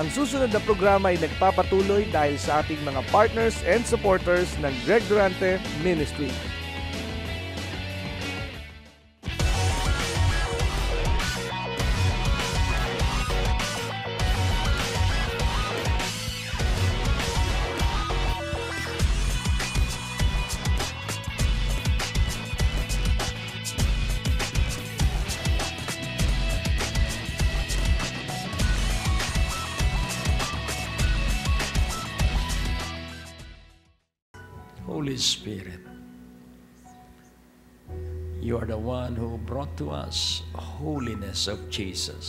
Ang susunod na programa ay nagpapatuloy dahil sa ating mga partners and supporters ng Greg Durante Ministry. holiness of Jesus.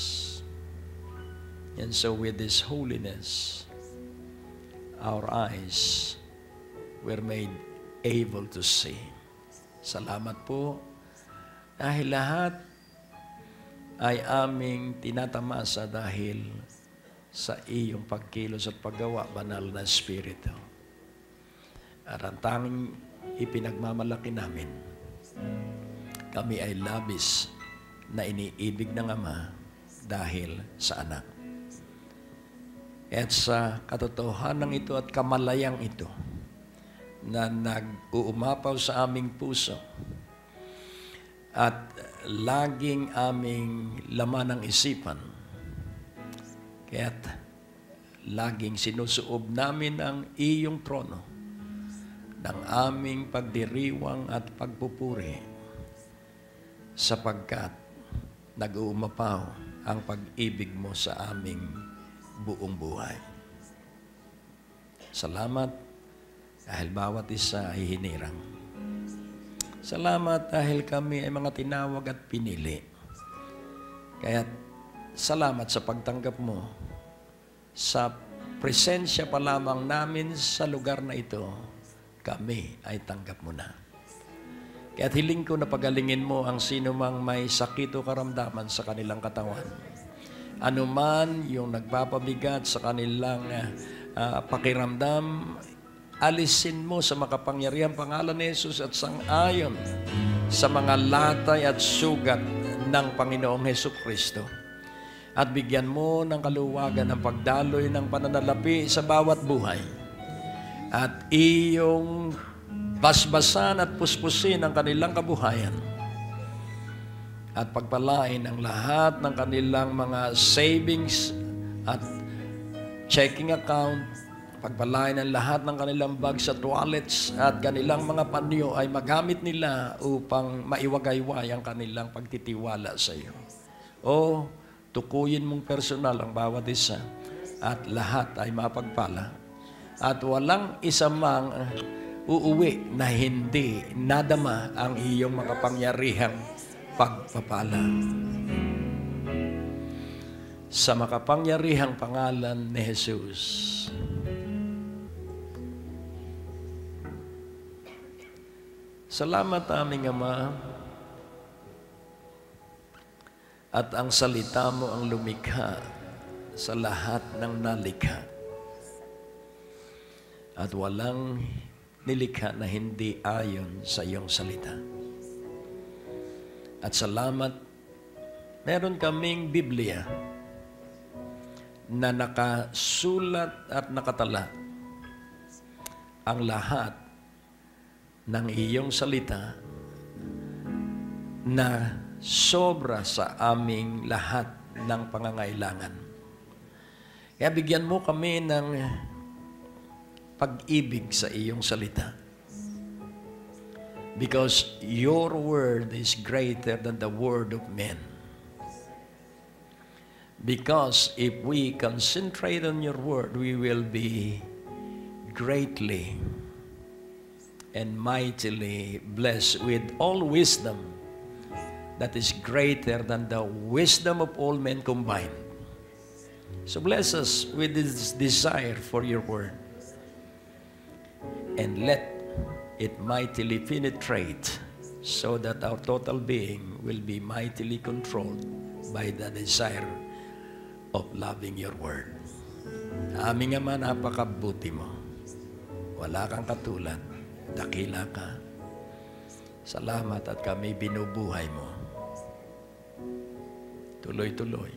And so with this holiness, our eyes were made able to see. Salamat po dahil lahat ay aming tinatamasa dahil sa iyong pagkilos at paggawa, banal na Espiritu. At ang tanging ipinagmamalaki namin, kami ay labis na iniibig ng Ama dahil sa anak. At sa katotohanan ito at kamalayang ito na nag-uumapaw sa aming puso at laging aming laman ng isipan, kaya't laging sinusuob namin ang iyong trono ng aming pagdiriwang at pagpupuri sapagkat nag-uumapaw ang pag-ibig mo sa aming buong buhay. Salamat dahil bawat isa ay hinirang. Salamat dahil kami ay mga tinawag at pinili. Kaya salamat sa pagtanggap mo sa presensya pa lamang namin sa lugar na ito, kami ay tanggap mo na. Kaya hiling ko na pagalingin mo ang sino mang may sakit o karamdaman sa kanilang katawan. Ano man yung nagpapabigat sa kanilang uh, pakiramdam, alisin mo sa makapangyarihang pangalan ni Jesus at sangayon sa mga latay at sugat ng Panginoong Heso Kristo. At bigyan mo ng kaluwagan ang pagdaloy ng pananalapi sa bawat buhay. At iyong basbasan at puspusin ang kanilang kabuhayan at pagpalain ang lahat ng kanilang mga savings at checking account, pagpalain ang lahat ng kanilang bags at toilets at kanilang mga panyo ay magamit nila upang maiwagayway ang kanilang pagtitiwala sa iyo. O tukuyin mong personal ang bawat isa at lahat ay mapagpala at walang isa mang uuwi na hindi nadama ang iyong makapangyarihang pagpapala. Sa makapangyarihang pangalan ni Jesus. Salamat aming Ama at ang salita mo ang lumikha sa lahat ng nalikha at walang nilikha na hindi ayon sa iyong salita. At salamat, meron kaming Biblia na nakasulat at nakatala ang lahat ng iyong salita na sobra sa aming lahat ng pangangailangan. Kaya bigyan mo kami ng pag-ibig sa iyong salita. Because your word is greater than the word of men. Because if we concentrate on your word, we will be greatly and mightily blessed with all wisdom that is greater than the wisdom of all men combined. So bless us with this desire for your word and let it mightily penetrate so that our total being will be mightily controlled by the desire of loving your word. Aming Ama, napakabuti mo. Wala kang katulad. Dakila ka. Salamat at kami binubuhay mo. Tuloy-tuloy.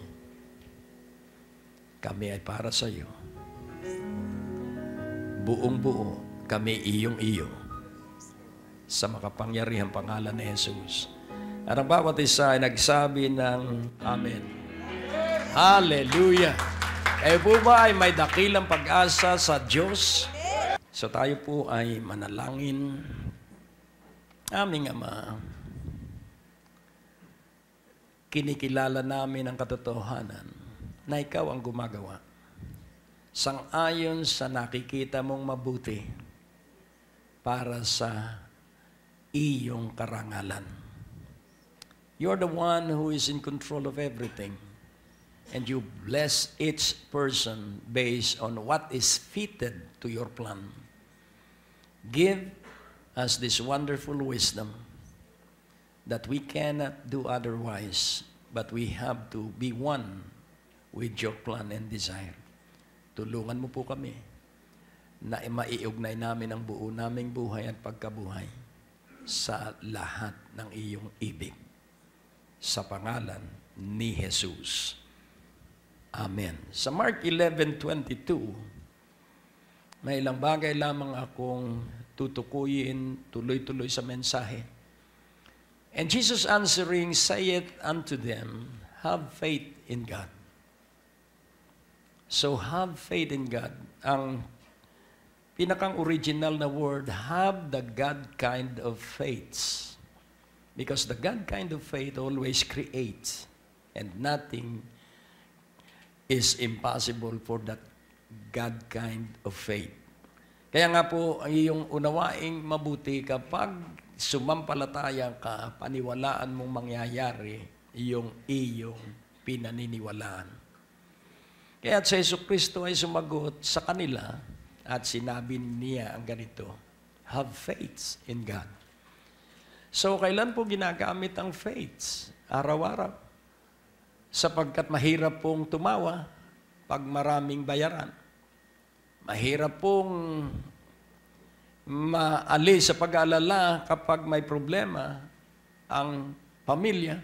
Kami ay para sa iyo. Buong-buo kami iyong iyo sa makapangyarihang pangalan ni Jesus. At ang bawat isa ay nagsabi ng Amen. Hallelujah! Kayo po ba ay may dakilang pag-asa sa Diyos? So tayo po ay manalangin. Aming Ama, kinikilala namin ang katotohanan na ikaw ang gumagawa. Sang-ayon sa nakikita mong mabuti, para sa iyong karangalan. You're the one who is in control of everything. And you bless each person based on what is fitted to your plan. Give us this wonderful wisdom that we cannot do otherwise, but we have to be one with your plan and desire. Tulungan mo po kami na maiugnay namin ang buo naming buhay at pagkabuhay sa lahat ng iyong ibig. Sa pangalan ni Jesus. Amen. Sa Mark 11.22, may ilang bagay lamang akong tutukuyin tuloy-tuloy sa mensahe. And Jesus answering saith unto them, Have faith in God. So have faith in God. Ang pinakang original na word, have the God kind of faiths. Because the God kind of faith always creates, and nothing is impossible for that God kind of faith. Kaya nga po, ang iyong unawaing mabuti kapag sumampalataya ka, paniwalaan mong mangyayari yung iyong pinaniniwalaan. Kaya si Yeso Kristo ay sumagot sa kanila, at sinabi niya ang ganito, have faith in God. So, kailan po ginagamit ang faith? Araw-araw. Sapagkat mahirap pong tumawa pag maraming bayaran. Mahirap pong maalis sa pag-alala kapag may problema ang pamilya.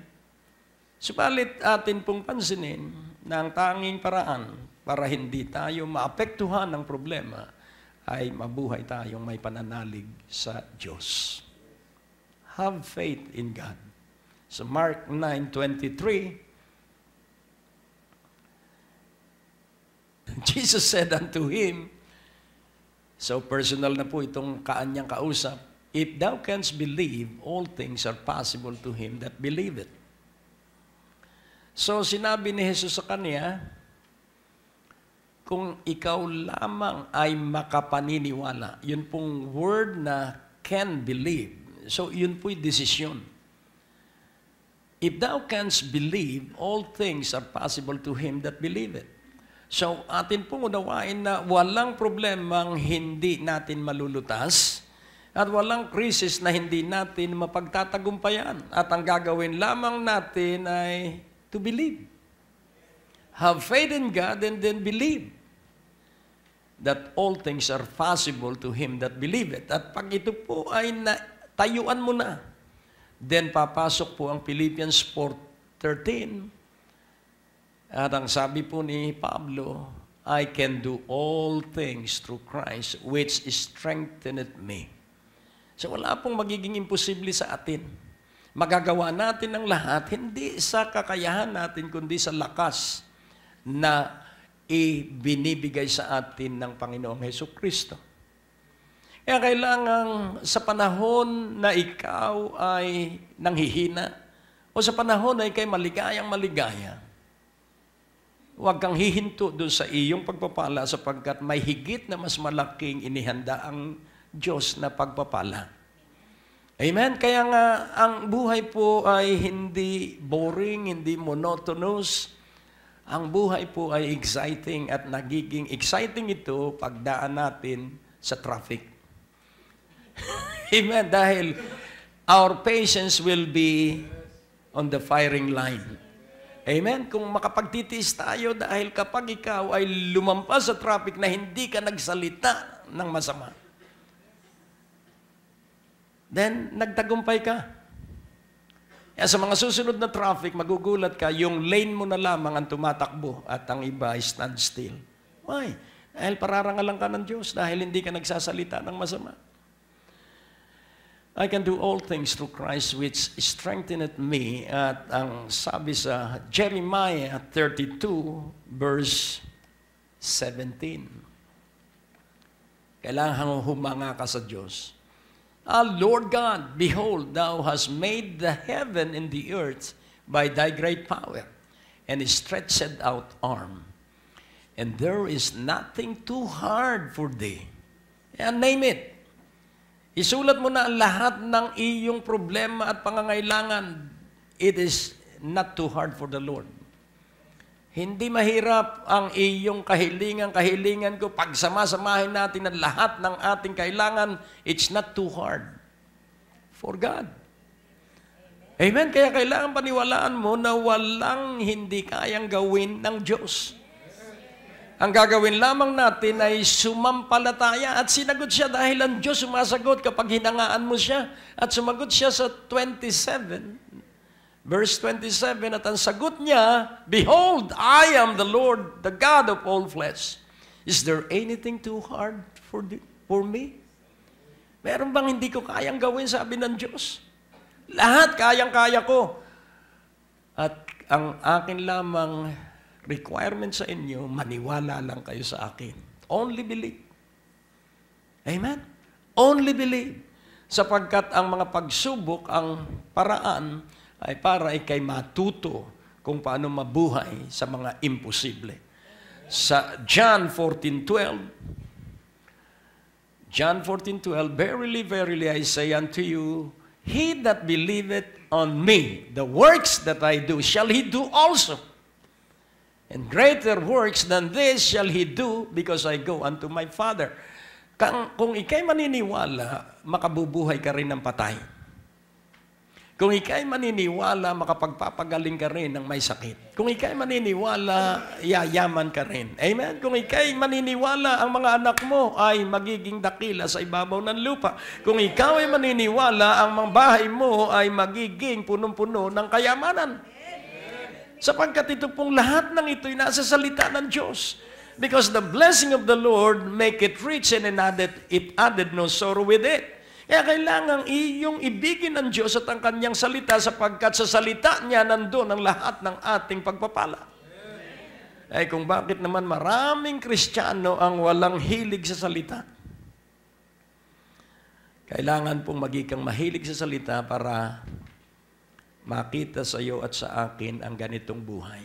Subalit atin pong pansinin na ang tanging paraan para hindi tayo maapektuhan ng problema ay mabuhay tayong may pananalig sa Diyos. Have faith in God. Sa so Mark 9.23, Jesus said unto him, so personal na po itong kaanyang kausap, If thou canst believe, all things are possible to him that believeth. So sinabi ni Jesus sa kanya, kung ikaw lamang ay makapaniniwala. Yun pong word na can believe. So, yun po'y desisyon. If thou canst believe, all things are possible to him that believe it. So, atin pong unawain na walang problemang hindi natin malulutas at walang krisis na hindi natin mapagtatagumpayan. At ang gagawin lamang natin ay to believe have faith in God and then believe that all things are possible to him that believeth. At pag ito po ay na, tayuan mo na, then papasok po ang Philippians 4.13. At ang sabi po ni Pablo, I can do all things through Christ which strengtheneth me. So wala pong magiging imposible sa atin. Magagawa natin ang lahat, hindi sa kakayahan natin, kundi sa lakas na ibinibigay sa atin ng Panginoong Heso Kristo. Kaya kailangan sa panahon na ikaw ay nanghihina o sa panahon na ikay maligayang maligaya, huwag kang hihinto doon sa iyong pagpapala sapagkat may higit na mas malaking inihanda ang Diyos na pagpapala. Amen? Kaya nga, ang buhay po ay hindi boring, hindi monotonous, ang buhay po ay exciting at nagiging exciting ito pagdaan natin sa traffic. Amen. Dahil our patience will be on the firing line. Amen? Kung makapagtitiis tayo dahil kapag ikaw ay lumampas sa traffic na hindi ka nagsalita ng masama, then nagtagumpay ka. Kaya sa mga susunod na traffic, magugulat ka, yung lane mo na lamang ang tumatakbo at ang iba ay stand still. Why? Dahil pararangalan ka ng Diyos, dahil hindi ka nagsasalita ng masama. I can do all things through Christ which strengtheneth me. At ang sabi sa Jeremiah 32 verse 17. Kailangan humanga ka sa Diyos. Ah, Lord God, behold, thou hast made the heaven and the earth by thy great power, and stretched out arm. And there is nothing too hard for thee. And name it. Isulat mo na ang lahat ng iyong problema at pangangailangan. It is not too hard for the Lord. Hindi mahirap ang iyong kahilingan, kahilingan ko. Pagsama-samahin natin ang lahat ng ating kailangan, it's not too hard for God. Amen? Kaya kailangan paniwalaan mo na walang hindi kayang gawin ng Diyos. Ang gagawin lamang natin ay sumampalataya at sinagot siya dahil ang Diyos sumasagot kapag hinangaan mo siya at sumagot siya sa 27 Verse 27, at ang sagot niya, Behold, I am the Lord, the God of all flesh. Is there anything too hard for, the, for me? Meron bang hindi ko kayang gawin, sabi ng Diyos? Lahat kayang-kaya ko. At ang akin lamang requirement sa inyo, maniwala lang kayo sa akin. Only believe. Amen? Only believe. Sapagkat ang mga pagsubok, ang paraan, ay para ikay matuto kung paano mabuhay sa mga imposible. Sa John 14.12, John 14.12, Verily, verily, I say unto you, He that believeth on me, the works that I do, shall he do also. And greater works than this shall he do, because I go unto my Father. Kung, kung ikay maniniwala, makabubuhay ka rin ng patay. Kung ikay maniniwala, makapagpapagaling ka rin ng may sakit. Kung ikay maniniwala, yayaman ka rin. Amen? Kung ikay maniniwala, ang mga anak mo ay magiging dakila sa ibabaw ng lupa. Kung ikaw ay maniniwala, ang mga bahay mo ay magiging punong-puno ng kayamanan. Sapagkat ito pong lahat ng ito'y nasa salita ng Diyos. Because the blessing of the Lord make it rich and it added, it added no sorrow with it. Kaya kailangan iyong ibigin ng Diyos at ang kanyang salita sapagkat sa salita niya nandoon ang lahat ng ating pagpapala. Ay eh, kung bakit naman maraming Kristiyano ang walang hilig sa salita. Kailangan pong magikang mahilig sa salita para makita sa iyo at sa akin ang ganitong buhay.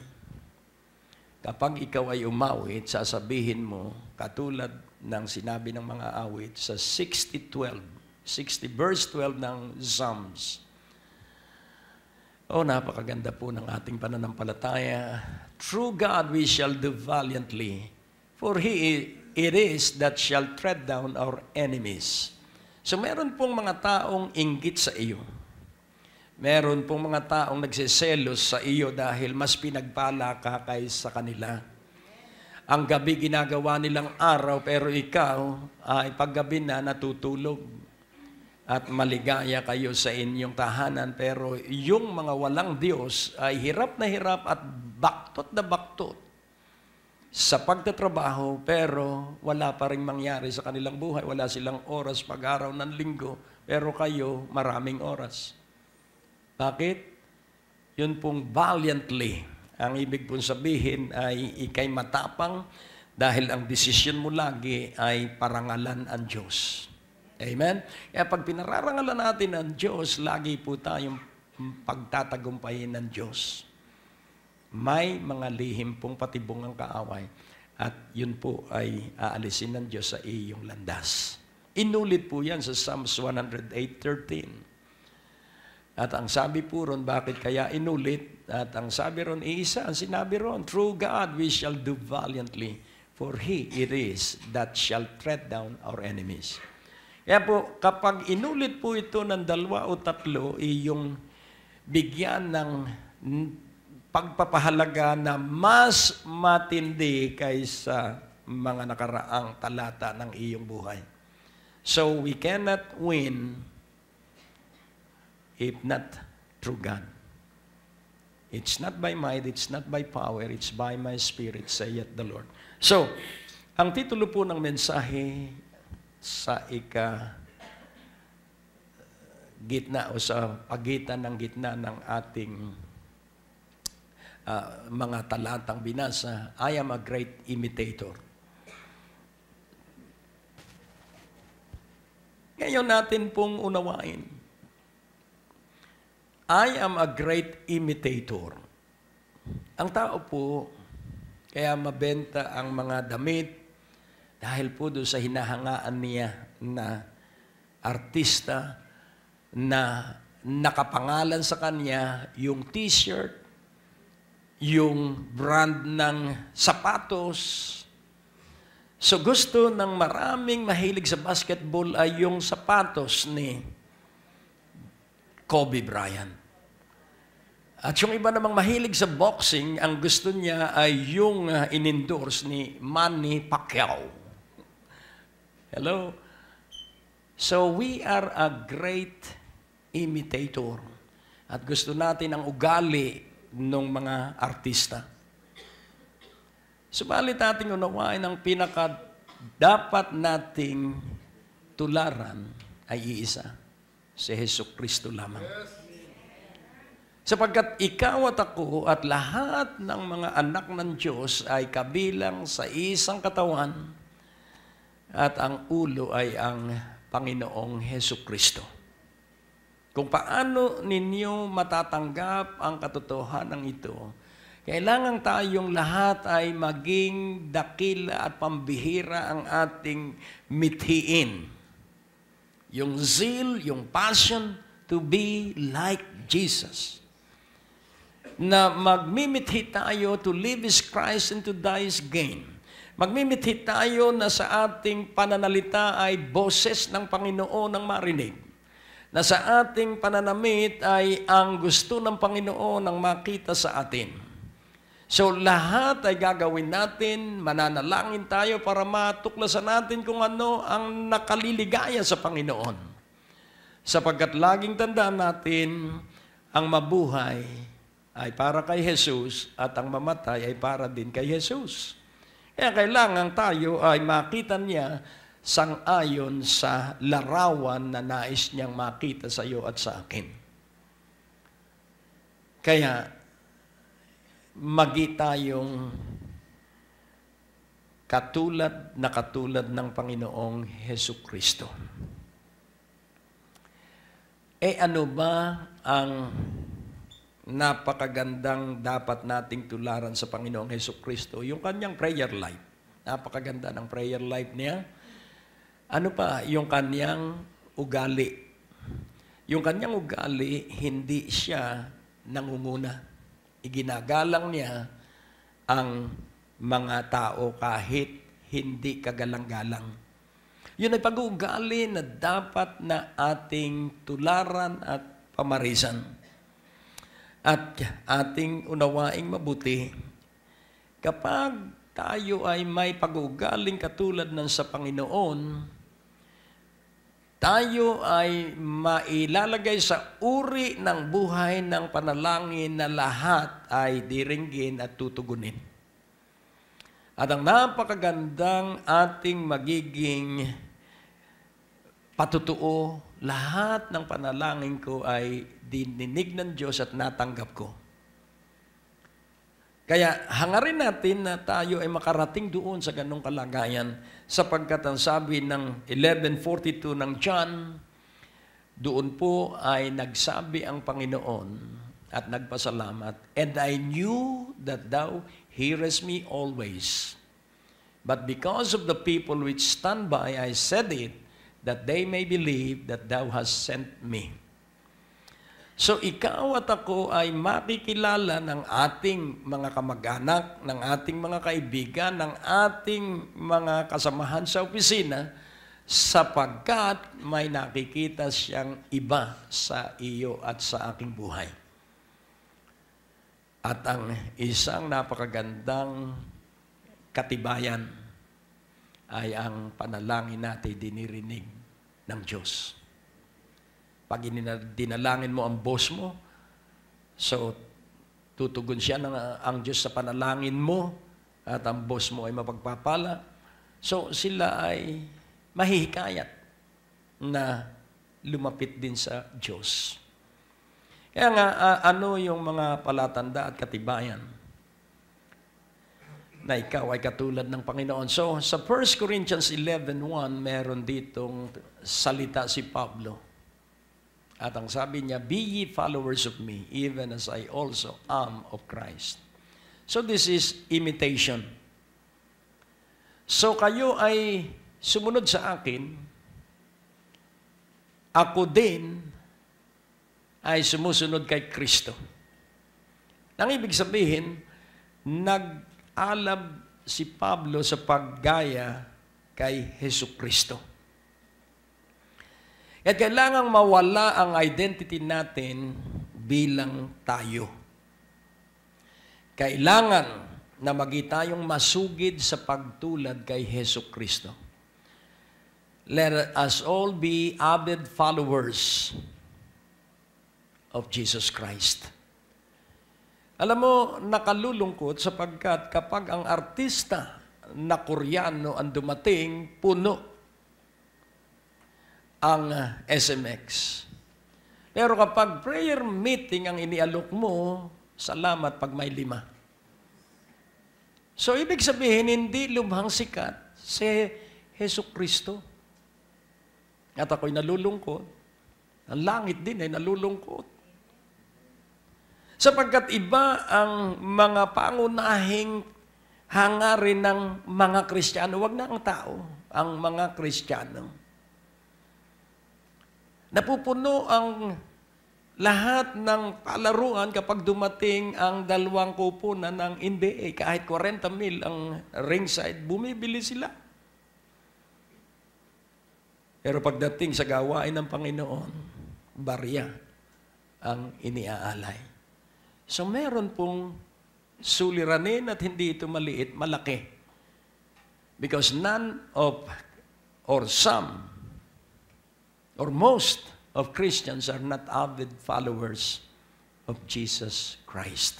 Kapag ikaw ay umawit, sasabihin mo, katulad ng sinabi ng mga awit sa 6012, 60 verse 12 ng Psalms. Oh, napakaganda po ng ating pananampalataya. True God we shall do valiantly, for He it is that shall tread down our enemies. So meron pong mga taong inggit sa iyo. Meron pong mga taong nagseselos sa iyo dahil mas pinagpala ka kaysa kanila. Ang gabi ginagawa nilang araw pero ikaw ay paggabi na natutulog at maligaya kayo sa inyong tahanan. Pero yung mga walang Diyos ay hirap na hirap at baktot na baktot sa pagtatrabaho pero wala pa rin mangyari sa kanilang buhay. Wala silang oras pag-araw ng linggo pero kayo maraming oras. Bakit? Yun pong valiantly. Ang ibig pong sabihin ay ikay matapang dahil ang desisyon mo lagi ay parangalan ang Diyos. Amen? Kaya pag pinararangalan natin ang Diyos, lagi po tayong pagtatagumpayin ng Diyos. May mga lihim pong patibong ang kaaway at yun po ay aalisin ng Diyos sa iyong landas. Inulit po yan sa Psalms 108.13. At ang sabi po ron, bakit kaya inulit? At ang sabi ron, iisa ang sinabi ron, Through God we shall do valiantly, for He it is that shall tread down our enemies. Kaya po, kapag inulit po ito ng dalawa o tatlo, iyong eh, bigyan ng pagpapahalaga na mas matindi kaysa mga nakaraang talata ng iyong buhay. So we cannot win if not through God. It's not by might, it's not by power, it's by my spirit, saith the Lord. So, ang titulo po ng mensahe sa ika gitna o sa pagitan ng gitna ng ating uh, mga talatang binasa, I am a great imitator. Ngayon natin pong unawain. I am a great imitator. Ang tao po, kaya mabenta ang mga damit, dahil po doon sa hinahangaan niya na artista na nakapangalan sa kanya yung t-shirt, yung brand ng sapatos. So gusto ng maraming mahilig sa basketball ay yung sapatos ni Kobe Bryant. At yung iba namang mahilig sa boxing, ang gusto niya ay yung ah, in-endorse ni Manny Pacquiao. Hello? So we are a great imitator. At gusto natin ang ugali ng mga artista. Subalit ating unawain ang pinaka dapat nating tularan ay iisa, si Heso Kristo lamang. Sapagkat ikaw at ako at lahat ng mga anak ng Diyos ay kabilang sa isang katawan at ang ulo ay ang Panginoong Heso Kristo. Kung paano ninyo matatanggap ang katotohanan ito, kailangan tayong lahat ay maging dakila at pambihira ang ating mithiin. Yung zeal, yung passion to be like Jesus. Na magmimithi tayo to live is Christ and to die is gain. Magmimithi tayo na sa ating pananalita ay boses ng Panginoon ang marinig. Na sa ating pananamit ay ang gusto ng Panginoon ang makita sa atin. So lahat ay gagawin natin, mananalangin tayo para matuklasan natin kung ano ang nakaliligaya sa Panginoon. Sapagkat laging tandaan natin, ang mabuhay ay para kay Jesus at ang mamatay ay para din kay Jesus. Kaya eh, kailangan tayo ay makita niya sangayon sa larawan na nais niyang makita sa iyo at sa akin. Kaya, magi tayong katulad na katulad ng Panginoong Heso Kristo. E eh, ano ba ang napakagandang dapat nating tularan sa Panginoong Heso Kristo, yung kanyang prayer life. Napakaganda ng prayer life niya. Ano pa, yung kanyang ugali. Yung kanyang ugali, hindi siya nangunguna. Iginagalang niya ang mga tao kahit hindi kagalang-galang. Yun ay pag-uugali na dapat na ating tularan at pamarisan at ating unawaing mabuti. Kapag tayo ay may pag-uugaling katulad ng sa Panginoon, tayo ay mailalagay sa uri ng buhay ng panalangin na lahat ay diringgin at tutugunin. At ang napakagandang ating magiging patutuo, lahat ng panalangin ko ay dininig ng Diyos at natanggap ko. Kaya hangarin natin na tayo ay makarating doon sa ganong kalagayan sapagkat ang sabi ng 11.42 ng John, doon po ay nagsabi ang Panginoon at nagpasalamat, And I knew that thou hearest me always. But because of the people which stand by, I said it, that they may believe that thou hast sent me. So ikaw at ako ay makikilala ng ating mga kamag-anak, ng ating mga kaibigan, ng ating mga kasamahan sa opisina sapagkat may nakikita siyang iba sa iyo at sa aking buhay. At ang isang napakagandang katibayan ay ang panalangin natin dinirinig ng Diyos. Pag dinalangin mo ang boss mo, so tutugon siya ng, ang Diyos sa panalangin mo at ang boss mo ay mapagpapala. So sila ay mahihikayat na lumapit din sa Diyos. Kaya nga, ano yung mga palatanda at katibayan na ikaw ay katulad ng Panginoon? So, sa 1 Corinthians 11.1, meron ditong salita si Pablo at ang sabi niya, Be ye followers of me, even as I also am of Christ. So this is imitation. So kayo ay sumunod sa akin, ako din ay sumusunod kay Kristo. Ang ibig sabihin, nag-alab si Pablo sa paggaya kay Heso Kristo. At kailangang mawala ang identity natin bilang tayo. Kailangan na magi tayong masugid sa pagtulad kay Heso Kristo. Let us all be avid followers of Jesus Christ. Alam mo, nakalulungkot sapagkat kapag ang artista na Koreano ang dumating, puno ang SMX. Pero kapag prayer meeting ang inialok mo, salamat pag may lima. So, ibig sabihin, hindi lumhang sikat si Heso Kristo. At ako'y nalulungkot. Ang langit din ay nalulungkot. Sapagkat iba ang mga pangunahing hangarin ng mga Kristiyano. Huwag na ang tao, ang mga Kristiyano. Napupuno ang lahat ng palaruan kapag dumating ang dalawang kupunan ng NBA, kahit 40 mil ang ringside, bumibili sila. Pero pagdating sa gawain ng Panginoon, barya ang iniaalay. So meron pong suliranin at hindi ito maliit, malaki. Because none of or some or most of Christians are not avid followers of Jesus Christ.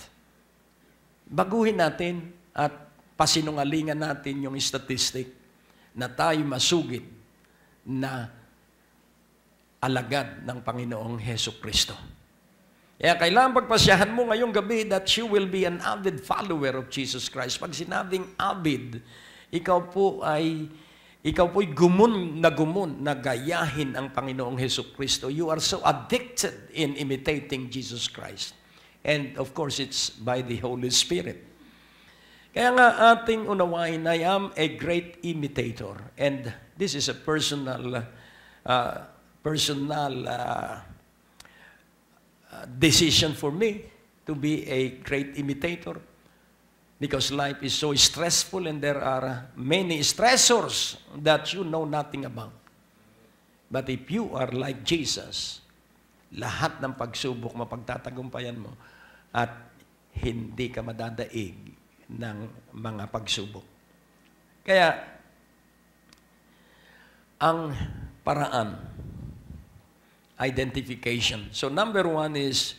Baguhin natin at pasinungalingan natin yung statistic na tayo masugid na alagad ng Panginoong Heso Kristo. Kaya kailangan pagpasyahan mo ngayong gabi that you will be an avid follower of Jesus Christ. Pag sinabing avid, ikaw po ay ikaw po'y gumun na gumun na gayahin ang Panginoong Heso Kristo. You are so addicted in imitating Jesus Christ. And of course, it's by the Holy Spirit. Kaya nga ating unawain, I am a great imitator. And this is a personal, uh, personal uh, uh decision for me to be a great imitator. Because life is so stressful and there are many stressors that you know nothing about. But if you are like Jesus, lahat ng pagsubok mapagtatagumpayan mo at hindi ka madadaig ng mga pagsubok. Kaya, ang paraan, identification. So number one is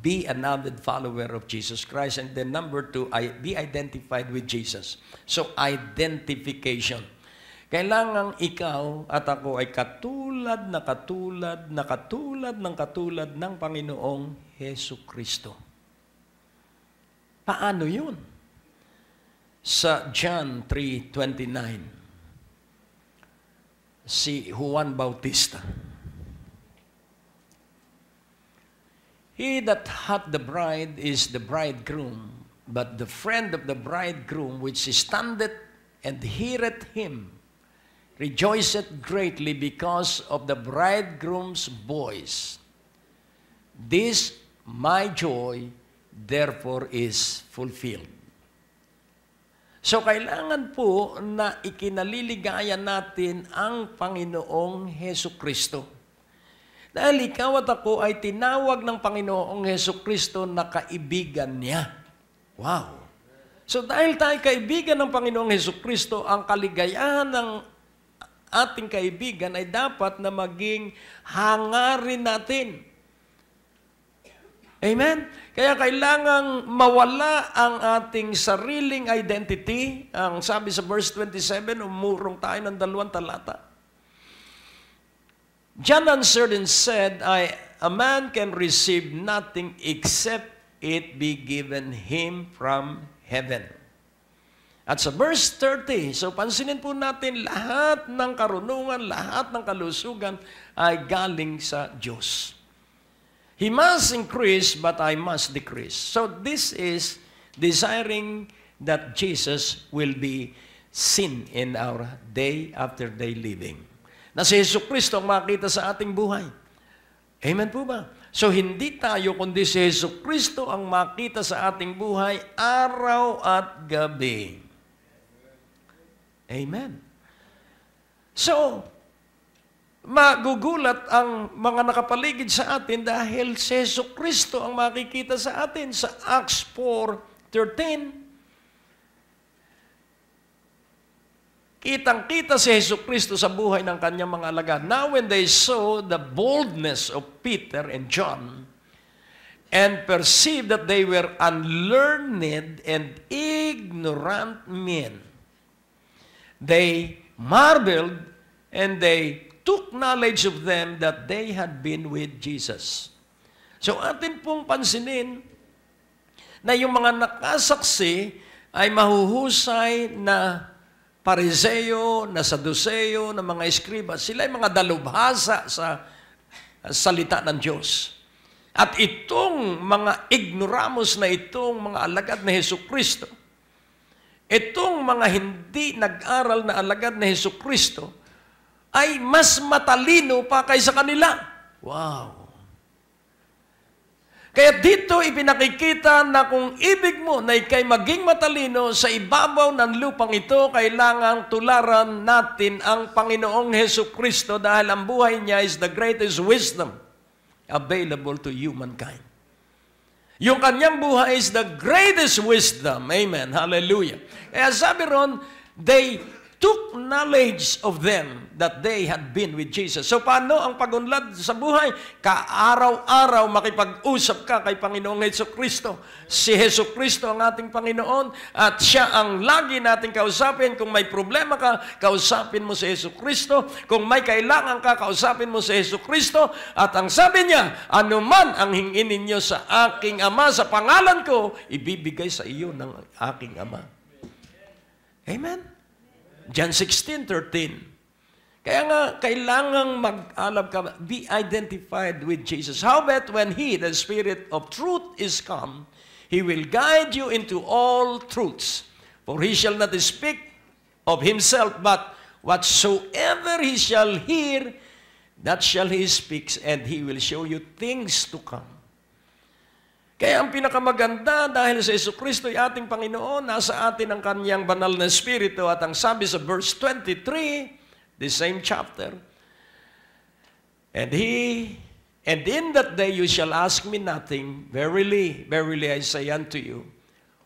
be an avid follower of Jesus Christ. And then number two, I, be identified with Jesus. So, identification. Kailangan ikaw at ako ay katulad na katulad na katulad ng katulad ng Panginoong Heso Kristo. Paano yun? Sa John 3.29, si Juan Bautista, He that hath the bride is the bridegroom, but the friend of the bridegroom which standeth and heareth him rejoiceth greatly because of the bridegroom's voice. This my joy therefore is fulfilled. So kailangan po na ikinaliligaya natin ang Panginoong Heso Kristo. Dahil ikaw at ako ay tinawag ng Panginoong Heso Kristo na kaibigan niya. Wow! So dahil tayo kaibigan ng Panginoong Heso Kristo, ang kaligayahan ng ating kaibigan ay dapat na maging hangarin natin. Amen? Kaya kailangang mawala ang ating sariling identity. Ang sabi sa verse 27, umurong tayo ng dalawang talata. John answered and said, I, A man can receive nothing except it be given him from heaven. At sa verse 30, so pansinin po natin, lahat ng karunungan, lahat ng kalusugan ay galing sa Diyos. He must increase, but I must decrease. So this is desiring that Jesus will be seen in our day after day living na si Yesu Kristo ang makita sa ating buhay. Amen po ba? So hindi tayo kundi si Yesu Kristo ang makita sa ating buhay araw at gabi. Amen. So, magugulat ang mga nakapaligid sa atin dahil si Yesu Kristo ang makikita sa atin sa Acts 4.13. Kitang-kita si Yesu Kristo sa buhay ng kanyang mga alagad. Now when they saw the boldness of Peter and John, and perceived that they were unlearned and ignorant men, they marveled and they took knowledge of them that they had been with Jesus. So atin pong pansinin na yung mga nakasaksi ay mahuhusay na Pariseo, na Saduseo, na mga Eskriba, sila ay mga dalubhasa sa ah, salita ng Diyos. At itong mga ignoramus na itong mga alagad na Heso Kristo, itong mga hindi nag-aral na alagad na Heso Kristo, ay mas matalino pa kaysa kanila. Wow! Kaya dito ipinakikita na kung ibig mo na ikay maging matalino sa ibabaw ng lupang ito, kailangan tularan natin ang Panginoong Heso Kristo dahil ang buhay niya is the greatest wisdom available to humankind. Yung kanyang buhay is the greatest wisdom. Amen. Hallelujah. Kaya sabi ron, they took knowledge of them that they had been with Jesus. So paano ang pagunlad sa buhay? Kaaraw-araw makipag-usap ka kay Panginoong Heso Kristo. Si Heso Kristo ang ating Panginoon at siya ang lagi nating kausapin. Kung may problema ka, kausapin mo si Heso Kristo. Kung may kailangan ka, kausapin mo si Heso Kristo. At ang sabi niya, anuman ang hingin ninyo sa aking Ama sa pangalan ko, ibibigay sa iyo ng aking Ama. Amen? John 16:13. Kaya nga, kailangang mag-alab ka, be identified with Jesus. How about when He, the Spirit of truth, is come, He will guide you into all truths. For He shall not speak of Himself, but whatsoever He shall hear, that shall He speak, and He will show you things to come. Kaya ang pinakamaganda dahil sa Yesu Kristo ay ating Panginoon, nasa atin ang kanyang banal na Espiritu at ang sabi sa verse 23, the same chapter, And He, and in that day you shall ask me nothing, verily, verily I say unto you,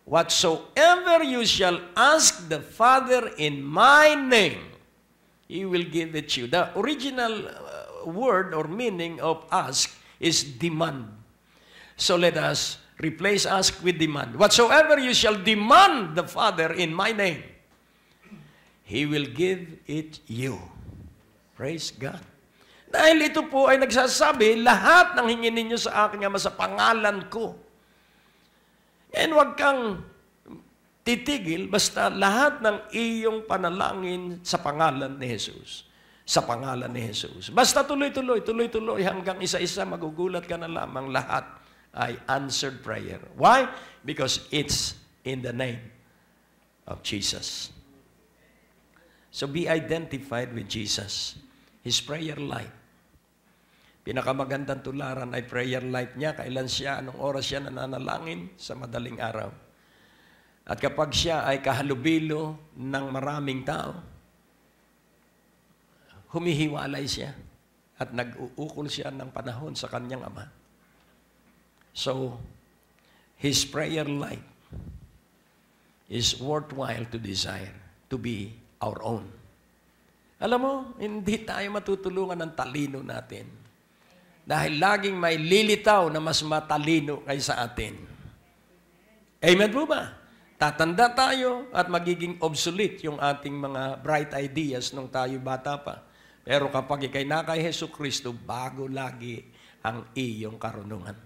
whatsoever you shall ask the Father in my name, He will give it you. The original uh, word or meaning of ask is demand. So let us replace ask with demand. Whatsoever you shall demand the Father in my name, He will give it you. Praise God. Dahil ito po ay nagsasabi, lahat ng hingin ninyo sa akin ama sa pangalan ko. And huwag kang titigil basta lahat ng iyong panalangin sa pangalan ni Jesus. Sa pangalan ni Jesus. Basta tuloy-tuloy, tuloy-tuloy hanggang isa-isa magugulat ka na lamang lahat I answered prayer. Why? Because it's in the name of Jesus. So be identified with Jesus. His prayer life. Pinakamagandang tularan ay prayer life niya. Kailan siya, anong oras siya nananalangin? Sa madaling araw. At kapag siya ay kahalubilo ng maraming tao, humihiwalay siya at nag-uukol siya ng panahon sa kanyang ama. So, his prayer life is worthwhile to desire to be our own. Alam mo, hindi tayo matutulungan ng talino natin. Dahil laging may lilitaw na mas matalino kaysa atin. Amen po ba? Tatanda tayo at magiging obsolete yung ating mga bright ideas nung tayo bata pa. Pero kapag ikay na kay Heso Kristo, bago lagi ang iyong karunungan.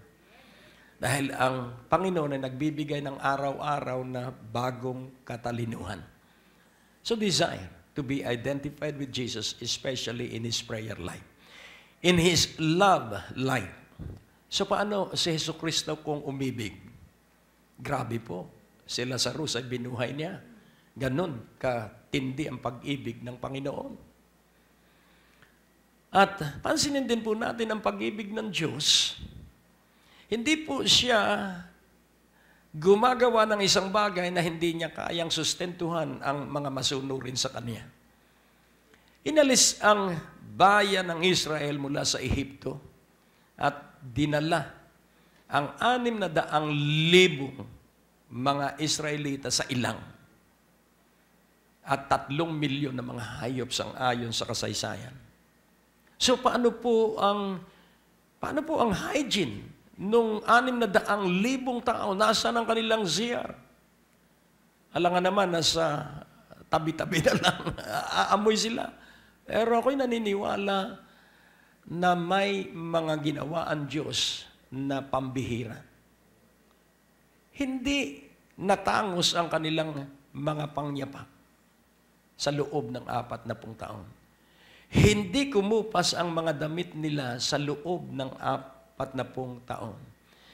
Dahil ang Panginoon ay nagbibigay ng araw-araw na bagong katalinuhan. So desire to be identified with Jesus, especially in His prayer life. In His love life. So paano si Heso Kristo kung umibig? Grabe po. Si Lazarus ay binuhay niya. Ganon katindi ang pag-ibig ng Panginoon. At pansinin din po natin ang pag-ibig ng Diyos hindi po siya gumagawa ng isang bagay na hindi niya kayang sustentuhan ang mga masunurin sa kanya. Inalis ang bayan ng Israel mula sa Ehipto at dinala ang anim na daang libong mga Israelita sa ilang at tatlong milyon na mga hayop sang ayon sa kasaysayan. So paano po ang paano po ang hygiene nung anim na daang libong tao, nasa ng kanilang ziyar. Alangan naman, nasa tabi-tabi na lang. Aamoy sila. Pero ako'y naniniwala na may mga ginawa ang Diyos na pambihira. Hindi natangos ang kanilang mga pangyapak sa loob ng apat na pung taon. Hindi kumupas ang mga damit nila sa loob ng ap apat na pong taon.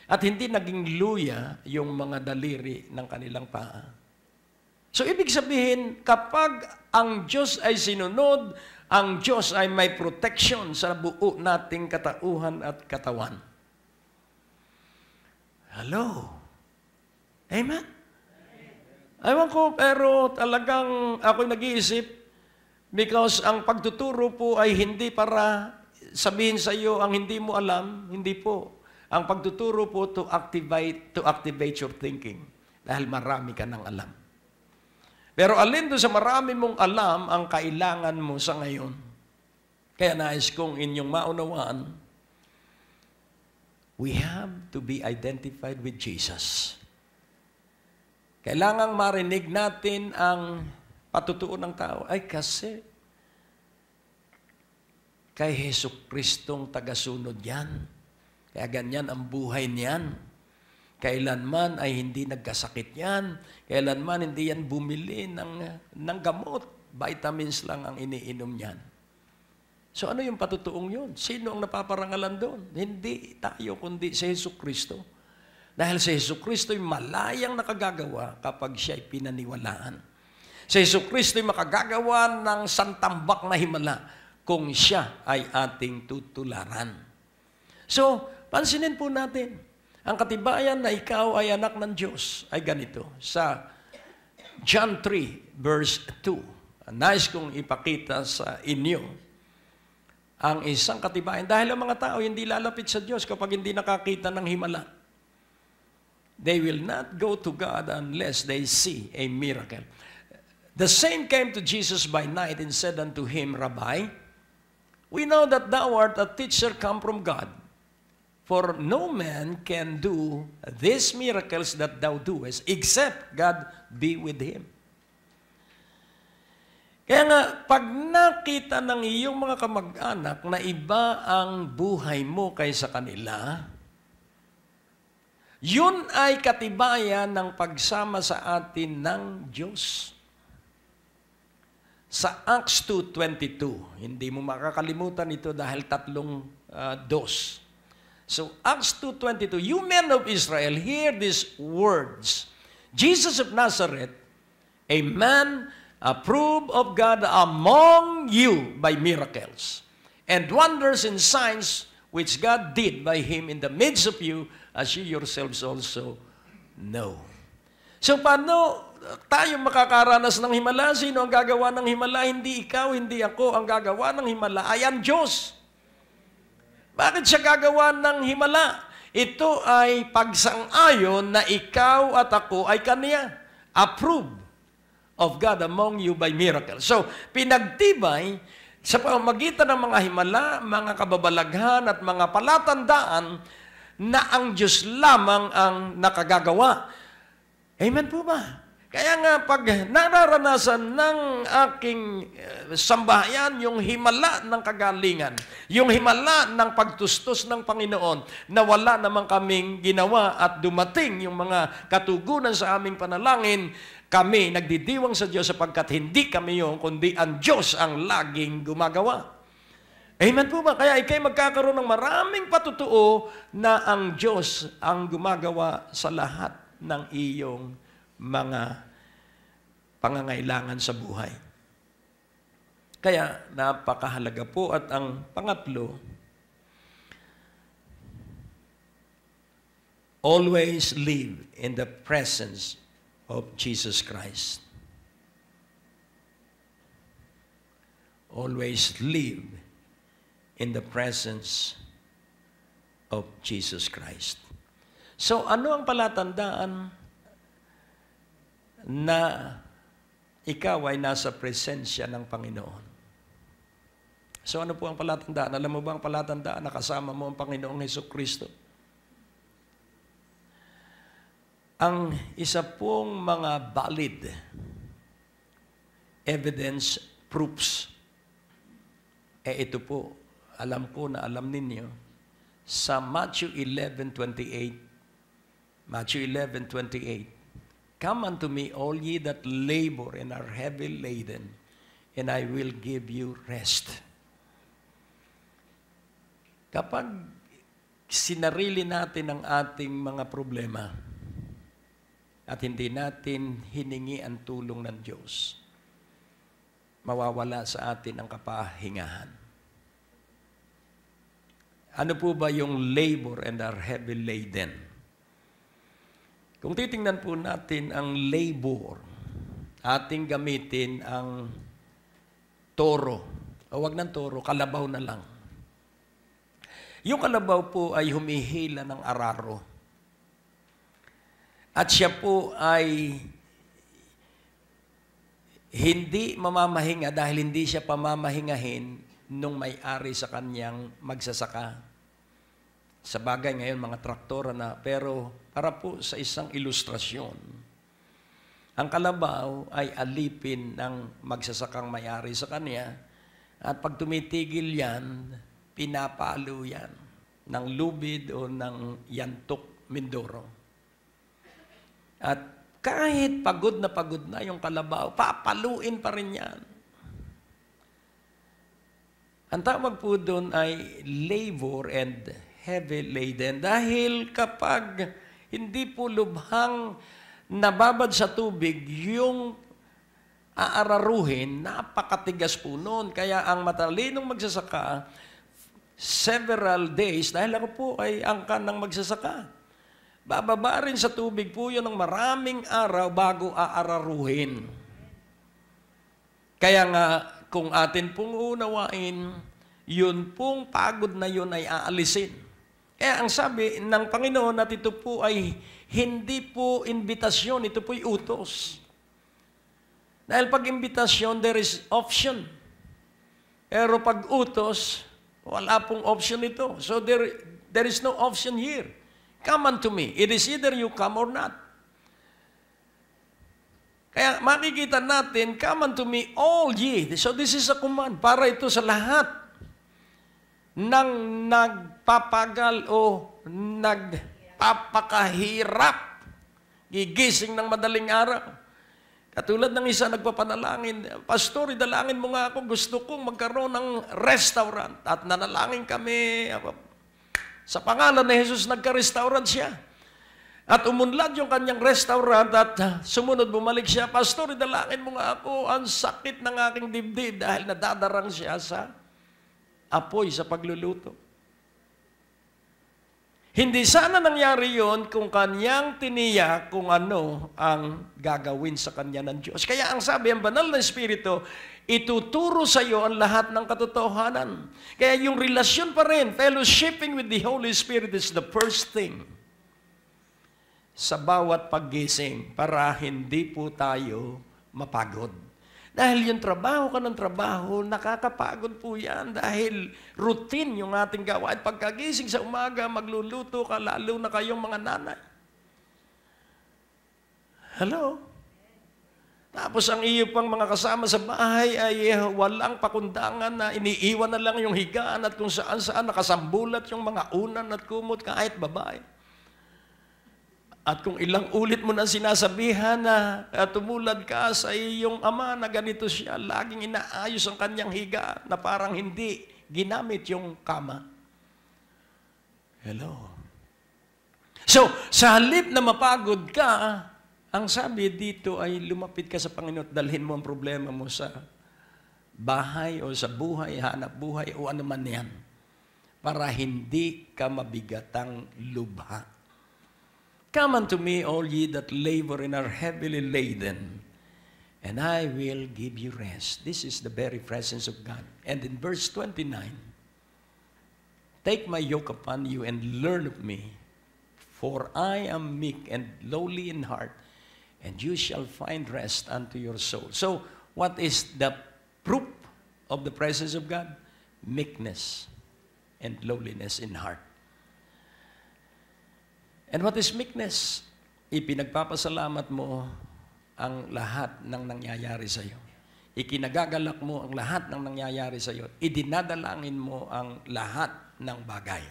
At hindi naging luya yung mga daliri ng kanilang paa. So, ibig sabihin, kapag ang Diyos ay sinunod, ang Diyos ay may protection sa buo nating katauhan at katawan. Hello? Amen? Ewan ko, pero talagang ako'y nag-iisip because ang pagtuturo po ay hindi para sabihin sa iyo ang hindi mo alam, hindi po. Ang pagtuturo po to activate to activate your thinking dahil marami ka nang alam. Pero alin doon sa marami mong alam ang kailangan mo sa ngayon. Kaya nais kong inyong maunawaan, we have to be identified with Jesus. Kailangang marinig natin ang patutuon ng tao. Ay kasi Kay Heso Kristong tagasunod yan. Kaya ganyan ang buhay niyan. Kailanman ay hindi nagkasakit yan. Kailanman hindi yan bumili ng, ng gamot. Vitamins lang ang iniinom niyan. So ano yung patutuong yun? Sino ang napaparangalan doon? Hindi tayo, kundi si Heso Kristo. Dahil si Heso Kristo ay malayang nakagagawa kapag siya ay pinaniwalaan. Si Heso Kristo ay makagagawa ng santambak na himala kung siya ay ating tutularan. So, pansinin po natin, ang katibayan na ikaw ay anak ng Diyos ay ganito. Sa John 3, verse 2, nice kong ipakita sa inyo ang isang katibayan. Dahil ang mga tao hindi lalapit sa Diyos kapag hindi nakakita ng himala. They will not go to God unless they see a miracle. The same came to Jesus by night and said unto him, Rabbi, We know that thou art a teacher come from God. For no man can do these miracles that thou doest except God be with him. Kaya nga, pag nakita ng iyong mga kamag-anak na iba ang buhay mo kaysa kanila, yun ay katibayan ng pagsama sa atin ng Diyos. Sa Acts 2.22, hindi mo makakalimutan ito dahil tatlong uh, dos. So Acts 2.22, You men of Israel, hear these words. Jesus of Nazareth, a man approved of God among you by miracles and wonders and signs which God did by Him in the midst of you, as you yourselves also know. So paano tayo makakaranas ng himala. Sino ang gagawa ng himala? Hindi ikaw, hindi ako. Ang gagawa ng himala ay ang Diyos. Bakit siya gagawa ng himala? Ito ay pagsang-ayon na ikaw at ako ay kaniya. Approved of God among you by miracle. So, pinagtibay sa pamagitan ng mga himala, mga kababalaghan at mga palatandaan na ang Diyos lamang ang nakagagawa. Amen po ba? Kaya nga pag nararanasan ng aking eh, sambahayan yung himala ng kagalingan, yung himala ng pagtustos ng Panginoon na wala naman kaming ginawa at dumating yung mga katugunan sa aming panalangin, kami nagdidiwang sa Diyos sapagkat hindi kami yung kundi ang Diyos ang laging gumagawa. Amen po ba? Kaya ikay magkakaroon ng maraming patutuo na ang Diyos ang gumagawa sa lahat ng iyong mga pangangailangan sa buhay. Kaya napakahalaga po at ang pangatlo, always live in the presence of Jesus Christ. Always live in the presence of Jesus Christ. So ano ang palatandaan na ikaw ay nasa presensya ng Panginoon. So ano po ang palatandaan? Alam mo ba ang palatandaan na kasama mo ang Panginoong Heso Kristo? Ang isa pong mga valid evidence proofs, eh ito po, alam ko na alam ninyo, sa Matthew 11.28, Matthew 11.28, Come unto me, all ye that labor and are heavy laden, and I will give you rest. Kapag sinarili natin ang ating mga problema at hindi natin hiningi ang tulong ng Diyos, mawawala sa atin ang kapahingahan. Ano po ba yung labor and are heavy laden? Kung titingnan po natin ang labor, ating gamitin ang toro. O wag ng toro, kalabaw na lang. Yung kalabaw po ay humihila ng araro. At siya po ay hindi mamamahinga dahil hindi siya pamamahingahin nung may-ari sa kanyang magsasaka. Sa bagay ngayon, mga traktora na, pero para po sa isang ilustrasyon, ang kalabaw ay alipin ng magsasakang mayari sa kanya at pag tumitigil yan, pinapalo yan ng lubid o ng yantok mindoro. At kahit pagod na pagod na yung kalabaw, papaluin pa rin yan. Ang tawag po doon ay labor and heavy laden. Dahil kapag hindi po lubhang nababad sa tubig, yung aararuhin, napakatigas po noon. Kaya ang matalinong magsasaka, several days, dahil ako po ay angkan ng magsasaka. Bababa rin sa tubig po yun ng maraming araw bago aararuhin. Kaya nga, kung atin pong unawain, yun pong pagod na yun ay aalisin. Eh, ang sabi ng Panginoon at ito po ay hindi po invitasyon, ito po'y utos. Dahil pag imbitasyon, there is option. Pero pag utos, wala pong option ito. So there, there is no option here. Come unto me. It is either you come or not. Kaya makikita natin, come unto me all ye. So this is a command para ito sa lahat ng nag nagpapagal o nagpapakahirap. Gigising ng madaling araw. Katulad ng isa nagpapanalangin, Pastor, idalangin mo nga ako, gusto kong magkaroon ng restaurant. At nanalangin kami. Sa pangalan ni Jesus, nagka-restaurant siya. At umunlad yung kanyang restaurant at ah, sumunod bumalik siya, Pastor, idalangin mo nga ako, ang sakit ng aking dibdib dahil nadadarang siya sa apoy, sa pagluluto. Hindi sana nangyari yon kung kanyang tiniya kung ano ang gagawin sa kanya ng Diyos. Kaya ang sabi ang banal na Espiritu, ituturo sa iyo ang lahat ng katotohanan. Kaya yung relasyon pa rin, fellowshipping with the Holy Spirit is the first thing sa bawat paggising para hindi po tayo mapagod. Dahil yung trabaho ka ng trabaho, nakakapagod po yan dahil routine yung ating gawain. Pagkagising sa umaga, magluluto ka, lalo na kayong mga nanay. Hello? Tapos ang iyo pang mga kasama sa bahay ay eh, walang pakundangan na iniiwan na lang yung higaan at kung saan-saan nakasambulat yung mga unan at kumot kahit babae. At kung ilang ulit mo na sinasabihan na tumulad ka sa iyong ama na ganito siya, laging inaayos ang kanyang higa na parang hindi ginamit yung kama. Hello. So, sa halip na mapagod ka, ang sabi dito ay lumapit ka sa Panginoon at dalhin mo ang problema mo sa bahay o sa buhay, hanap buhay o anuman yan para hindi ka mabigatang lubha. Come unto me, all ye that labor and are heavily laden, and I will give you rest. This is the very presence of God. And in verse 29, take my yoke upon you and learn of me, for I am meek and lowly in heart, and you shall find rest unto your soul. So, what is the proof of the presence of God? Meekness and lowliness in heart. And what is meekness? Ipinagpapasalamat mo ang lahat ng nangyayari sa iyo. Ikinagagalak mo ang lahat ng nangyayari sa iyo. Idinadalangin mo ang lahat ng bagay.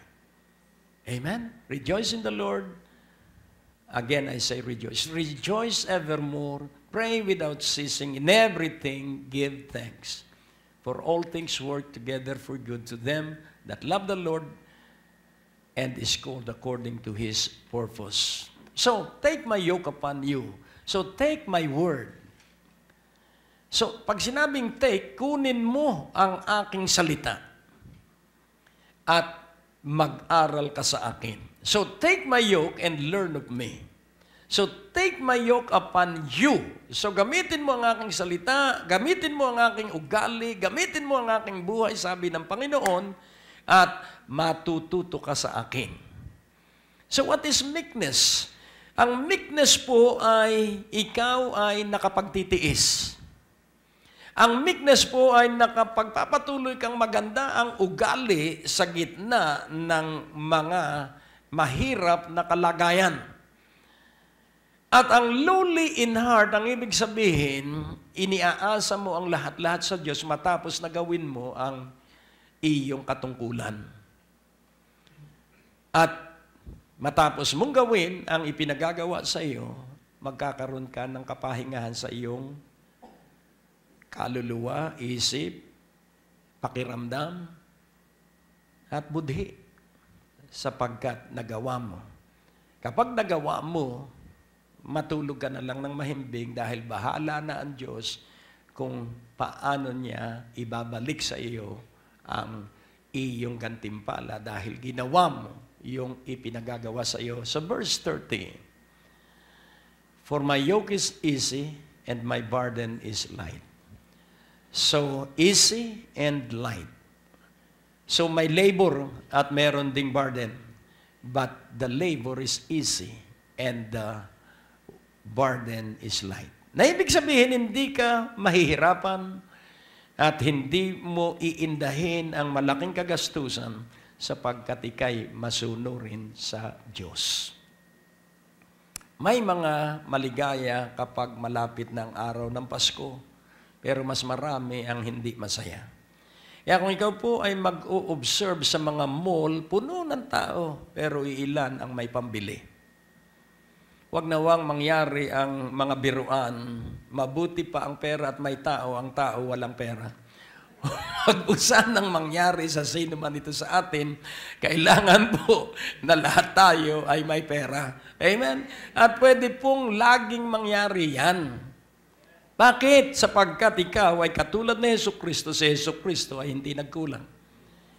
Amen? Rejoice in the Lord. Again, I say rejoice. Rejoice evermore. Pray without ceasing. In everything, give thanks. For all things work together for good to them that love the Lord and is called according to His purpose. So, take my yoke upon you. So, take my word. So, pag sinabing take, kunin mo ang aking salita at mag-aral ka sa akin. So, take my yoke and learn of me. So, take my yoke upon you. So, gamitin mo ang aking salita, gamitin mo ang aking ugali, gamitin mo ang aking buhay, sabi ng Panginoon, at matututo ka sa akin. So what is meekness? Ang meekness po ay ikaw ay nakapagtitiis. Ang meekness po ay nakapagpapatuloy kang maganda ang ugali sa gitna ng mga mahirap na kalagayan. At ang lowly in heart, ang ibig sabihin, iniaasa mo ang lahat-lahat sa Diyos matapos na gawin mo ang iyong e katungkulan. At matapos mong gawin ang ipinagagawa sa iyo, magkakaroon ka ng kapahingahan sa iyong kaluluwa, isip, pakiramdam, at budhi sapagkat nagawa mo. Kapag nagawa mo, matulog ka na lang ng mahimbing dahil bahala na ang Diyos kung paano niya ibabalik sa iyo ang iyong gantimpala dahil ginawa mo yung ipinagagawa sa iyo. Sa so verse 13, For my yoke is easy and my burden is light. So, easy and light. So, may labor at meron ding burden. But the labor is easy and the burden is light. Na ibig sabihin, hindi ka mahihirapan, at hindi mo iindahin ang malaking kagastusan sapagkat ikay masunurin sa Diyos. May mga maligaya kapag malapit na ang araw ng Pasko, pero mas marami ang hindi masaya. Kaya kung ikaw po ay mag-o-observe sa mga mall, puno ng tao, pero iilan ang may pambili. Huwag nawang mangyari ang mga biruan. Mabuti pa ang pera at may tao, ang tao walang pera. Huwag usanang mangyari sa sino man ito sa atin, kailangan po na lahat tayo ay may pera. Amen? At pwede pong laging mangyari yan. Bakit? Sapagkat ikaw ay katulad ni Yesu Kristo, si Yesu Kristo ay hindi nagkulang.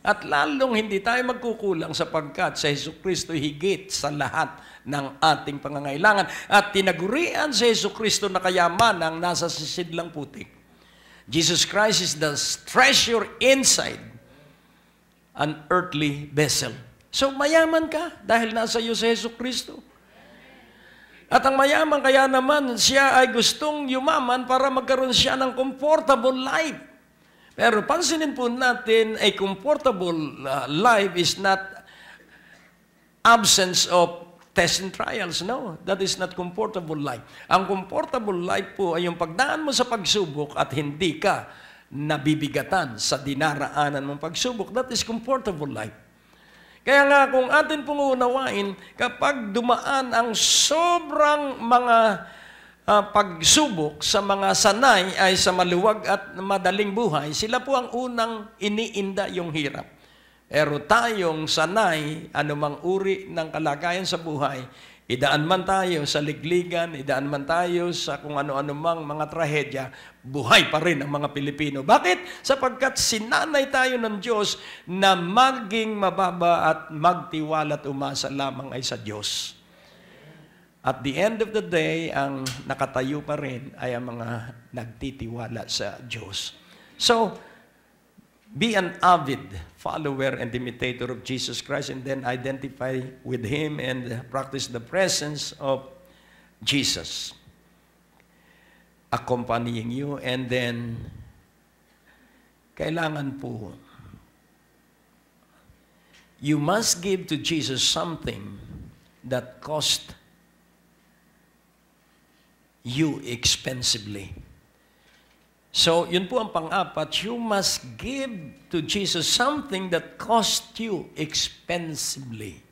At lalong hindi tayo magkukulang sapagkat sa Yesu Kristo higit sa lahat ng ating pangangailangan. At tinagurian si Yesu Kristo na ang nasa sisidlang putik. Jesus Christ is the treasure inside an earthly vessel. So mayaman ka dahil nasa iyo si Yesu Kristo. At ang mayaman kaya naman siya ay gustong yumaman para magkaroon siya ng comfortable life. Pero pansinin po natin, a comfortable uh, life is not absence of tests and trials. No, that is not comfortable life. Ang comfortable life po ay yung pagdaan mo sa pagsubok at hindi ka nabibigatan sa dinaraanan mong pagsubok. That is comfortable life. Kaya nga kung atin pong unawain, kapag dumaan ang sobrang mga uh, pagsubok sa mga sanay ay sa maluwag at madaling buhay, sila po ang unang iniinda yung hirap. Pero tayong sanay, anumang uri ng kalagayan sa buhay, idaan man tayo sa ligligan, idaan man tayo sa kung ano-ano mang mga trahedya, buhay pa rin ang mga Pilipino. Bakit? Sapagkat sinanay tayo ng Diyos na maging mababa at magtiwala at umasa lamang ay sa Diyos. At the end of the day, ang nakatayo pa rin ay ang mga nagtitiwala sa Diyos. So, be an avid follower and imitator of Jesus Christ and then identify with Him and practice the presence of Jesus accompanying you and then kailangan po you must give to Jesus something that cost you expensively. So, yun po ang pang-apat, you must give to Jesus something that cost you expensively.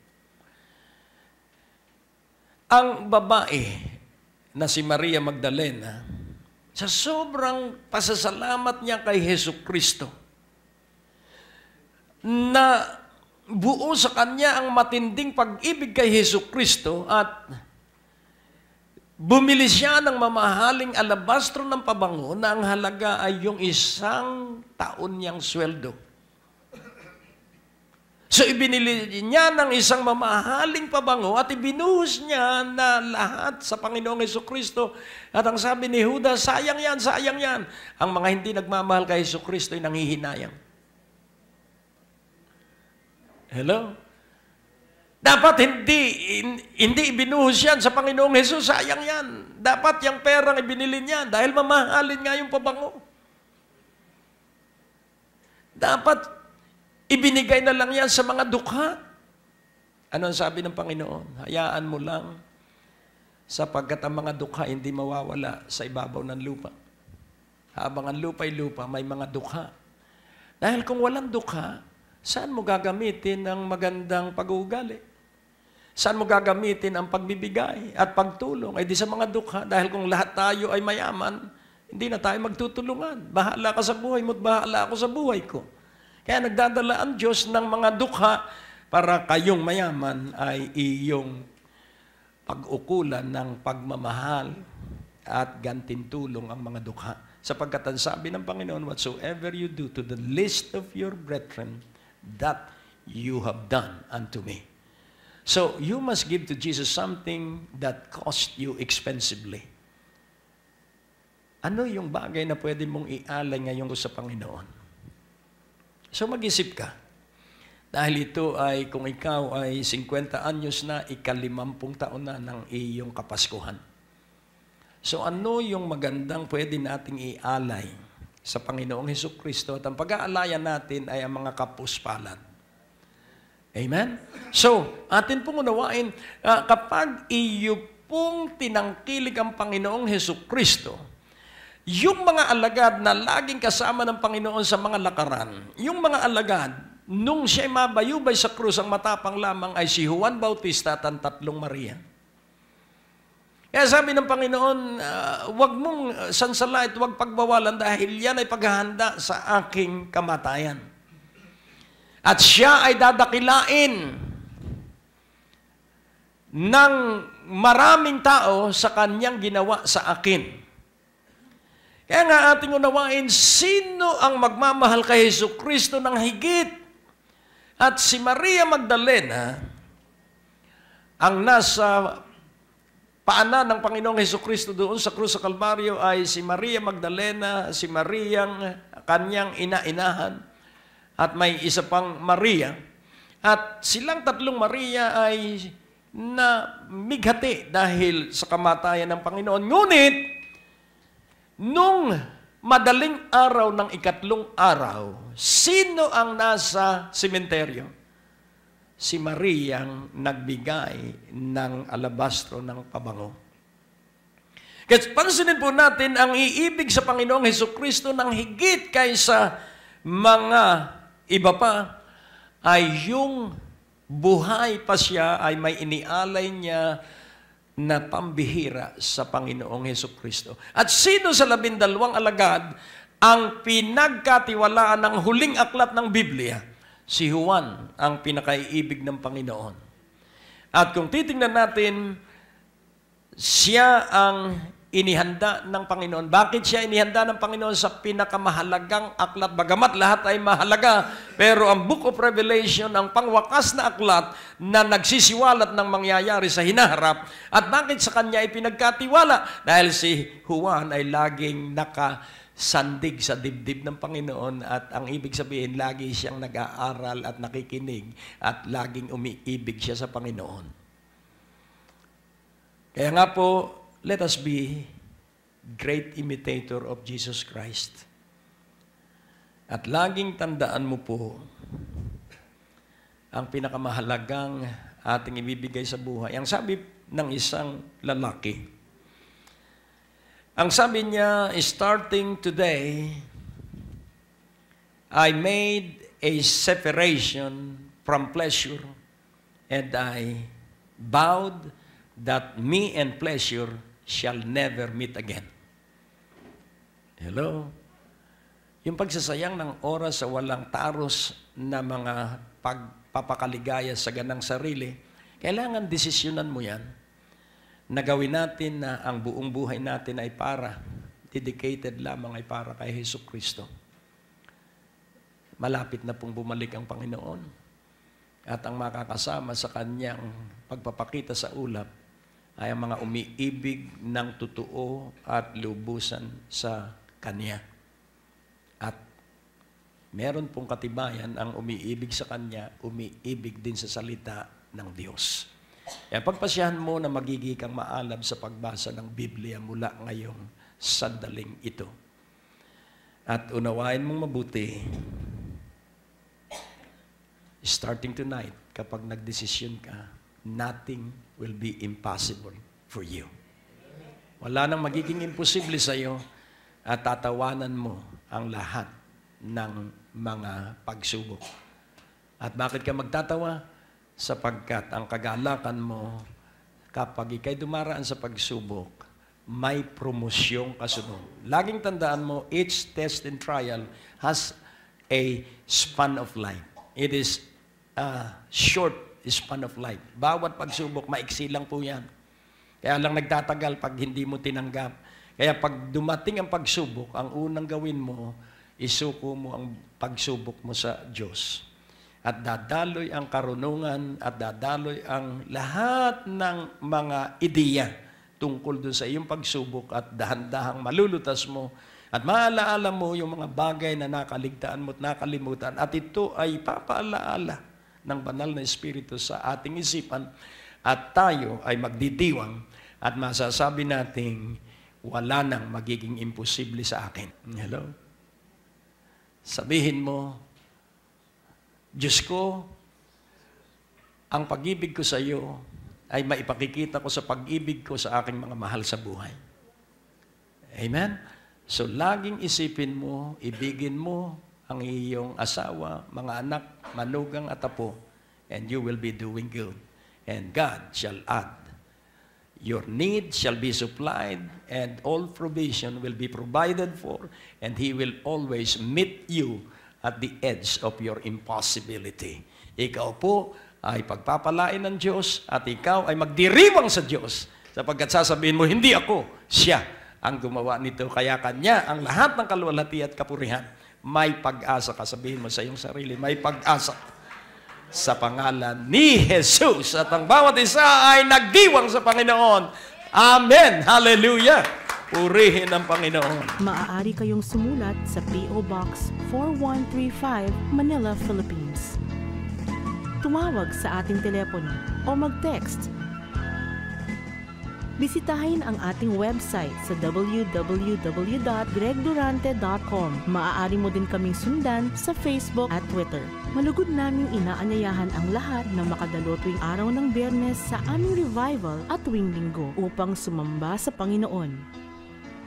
Ang babae na si Maria Magdalena, sa sobrang pasasalamat niya kay Heso Kristo, na buo sa kanya ang matinding pag-ibig kay Heso Kristo at Bumili siya ng mamahaling alabastro ng pabango na ang halaga ay yung isang taon niyang sweldo. So ibinili niya ng isang mamahaling pabango at ibinuhos niya na lahat sa Panginoong Heso Kristo. At ang sabi ni Judas, sayang yan, sayang yan. Ang mga hindi nagmamahal kay Heso Kristo ay nangihinayang. Hello? Dapat hindi hindi ibinuhos yan sa Panginoong Hesus, sayang yan. Dapat yung perang ibinili niya dahil mamahalin nga yung pabango. Dapat ibinigay na lang yan sa mga dukha. Ano ang sabi ng Panginoon? Hayaan mo lang sapagkat ang mga dukha hindi mawawala sa ibabaw ng lupa. Habang ang lupa'y lupa, may mga dukha. Dahil kung walang dukha, saan mo gagamitin ang magandang pag-uugali? Saan mo gagamitin ang pagbibigay at pagtulong? Ay eh, di sa mga dukha, dahil kung lahat tayo ay mayaman, hindi na tayo magtutulungan. Bahala ka sa buhay mo at bahala ako sa buhay ko. Kaya nagdadala ang Diyos ng mga dukha para kayong mayaman ay iyong pag-ukulan ng pagmamahal at gantintulong ang mga dukha. Sapagkat ang sabi ng Panginoon, whatsoever you do to the least of your brethren, that you have done unto me. So you must give to Jesus something that cost you expensively. Ano yung bagay na pwede mong ialay ngayon sa Panginoon? So mag-isip ka. Dahil ito ay, kung ikaw ay 50 anyos na, ikalimampung taon na ng iyong kapaskuhan. So ano yung magandang pwede nating ialay sa Panginoong Heso Kristo at ang pag-aalayan natin ay ang mga kapuspalan Amen? So, atin pong unawain, uh, kapag iyo pong tinangkilig ang Panginoong Heso Kristo, yung mga alagad na laging kasama ng Panginoon sa mga lakaran, yung mga alagad, nung siya'y mabayubay sa krus, ang matapang lamang ay si Juan Bautista at ang tatlong Maria. Kaya sabi ng Panginoon, uh, ah, wag mong ah, sansalait, wag pagbawalan dahil yan ay paghahanda sa aking kamatayan. At siya ay dadakilain ng maraming tao sa kanyang ginawa sa akin. Kaya nga ating unawain, sino ang magmamahal kay Yesu Kristo ng higit? At si Maria Magdalena, ang nasa paana ng Panginoong Heso Kristo doon sa krus sa Kalbaryo ay si Maria Magdalena, si Mariang kanyang ina-inahan, at may isa pang Maria. At silang tatlong Maria ay na mighati dahil sa kamatayan ng Panginoon. Ngunit, nung madaling araw ng ikatlong araw, sino ang nasa sementeryo? Si Maria ang nagbigay ng alabastro ng pabango. Kasi pansinin po natin ang iibig sa Panginoong Heso Kristo ng higit kaysa mga Iba pa ay yung buhay pa siya ay may inialay niya na pambihira sa Panginoong Heso Kristo. At sino sa labindalawang alagad ang pinagkatiwalaan ng huling aklat ng Biblia? Si Juan, ang pinakaiibig ng Panginoon. At kung titingnan natin, siya ang inihanda ng Panginoon. Bakit siya inihanda ng Panginoon sa pinakamahalagang aklat? Bagamat lahat ay mahalaga, pero ang Book of Revelation ang pangwakas na aklat na nagsisiwalat ng mangyayari sa hinaharap. At bakit sa kanya ay pinagkatiwala? Dahil si Juan ay laging naka sandig sa dibdib ng Panginoon at ang ibig sabihin, lagi siyang nag-aaral at nakikinig at laging umiibig siya sa Panginoon. Kaya nga po, let us be great imitator of Jesus Christ. At laging tandaan mo po, ang pinakamahalagang ating ibibigay sa buhay. Ang sabi ng isang lalaki, ang sabi niya, starting today, I made a separation from pleasure and I vowed that me and pleasure shall never meet again. Hello? Yung pagsasayang ng oras sa walang taros na mga pagpapakaligaya sa ganang sarili, kailangan desisyonan mo yan Nagawin natin na ang buong buhay natin ay para, dedicated lamang ay para kay Heso Kristo. Malapit na pong bumalik ang Panginoon at ang makakasama sa Kanyang pagpapakita sa ulap ay ang mga umiibig ng totoo at lubusan sa Kanya. At meron pong katibayan ang umiibig sa Kanya, umiibig din sa salita ng Diyos. Kaya eh, pagpasyahan mo na magigi kang maalab sa pagbasa ng Biblia mula ngayong sandaling ito. At unawain mong mabuti, starting tonight, kapag nagdesisyon ka, nothing will be impossible for you. Wala nang magiging imposible sa iyo at tatawanan mo ang lahat ng mga pagsubok. At bakit ka magtatawa? Sapagkat ang kagalakan mo kapag ikay dumaraan sa pagsubok, may promosyong kasunod. Laging tandaan mo, each test and trial has a span of life. It is a short span of life. Bawat pagsubok, maiksi lang po yan. Kaya lang nagtatagal pag hindi mo tinanggap. Kaya pag dumating ang pagsubok, ang unang gawin mo, isuko mo ang pagsubok mo sa Diyos. At dadaloy ang karunungan at dadaloy ang lahat ng mga ideya tungkol doon sa iyong pagsubok at dahan-dahang malulutas mo at maalaala mo yung mga bagay na nakaligtaan mo at nakalimutan. At ito ay papaalaala ng banal na Espiritu sa ating isipan at tayo ay magdidiwang at masasabi nating wala nang magiging imposible sa akin. Hello? Sabihin mo, Diyos ko, ang pag-ibig ko sa iyo ay maipakikita ko sa pag-ibig ko sa aking mga mahal sa buhay. Amen? So, laging isipin mo, ibigin mo, ang iyong asawa, mga anak, manugang at apo, and you will be doing good. And God shall add. Your need shall be supplied, and all provision will be provided for, and He will always meet you at the edge of your impossibility. Ikaw po ay pagpapalain ng Diyos, at ikaw ay magdiriwang sa Diyos, sapagkat sasabihin mo, hindi ako, siya ang gumawa nito, kaya Kanya ang lahat ng kaluwalhati at kapurihan. May pag-asa ka. Sabihin mo sa iyong sarili, may pag-asa sa pangalan ni Jesus. At ang bawat isa ay nagdiwang sa Panginoon. Amen! Hallelujah! Purihin ang Panginoon. Maaari kayong sumulat sa P.O. Box 4135, Manila, Philippines. Tumawag sa ating telepono o mag-text 0917 Bisitahin ang ating website sa www.gregdurante.com. Maaari mo din kaming sundan sa Facebook at Twitter. Malugod naming inaanyayahan ang lahat na makadalo tuwing araw ng biyernes sa aming revival at tuwing linggo upang sumamba sa Panginoon.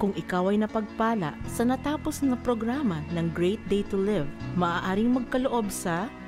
Kung ikaw ay napagpala sa natapos na programa ng Great Day to Live, maaaring magkaloob sa